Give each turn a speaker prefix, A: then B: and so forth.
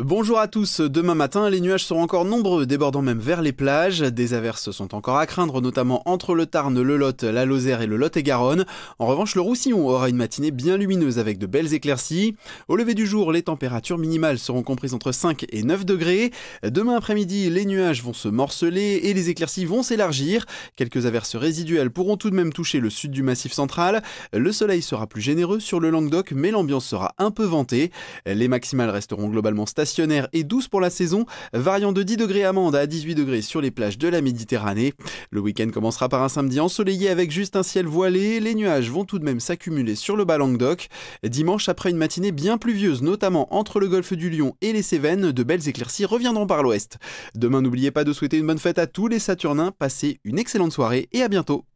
A: Bonjour à tous, demain matin les nuages seront encore nombreux, débordant même vers les plages, des averses sont encore à craindre, notamment entre le Tarn, le Lot, la Lozère et le Lot-et-Garonne. En revanche le Roussillon aura une matinée bien lumineuse avec de belles éclaircies. Au lever du jour, les températures minimales seront comprises entre 5 et 9 degrés. Demain après-midi, les nuages vont se morceler et les éclaircies vont s'élargir. Quelques averses résiduelles pourront tout de même toucher le sud du massif central. Le soleil sera plus généreux sur le Languedoc mais l'ambiance sera un peu ventée. Les maximales resteront globalement stationnées stationnaire et douce pour la saison, variant de 10 degrés à à 18 degrés sur les plages de la Méditerranée. Le week-end commencera par un samedi ensoleillé avec juste un ciel voilé, les nuages vont tout de même s'accumuler sur le bas Languedoc. Dimanche, après une matinée bien pluvieuse, notamment entre le golfe du Lion et les Cévennes, de belles éclaircies reviendront par l'ouest. Demain, n'oubliez pas de souhaiter une bonne fête à tous les Saturnins, passez une excellente soirée et à bientôt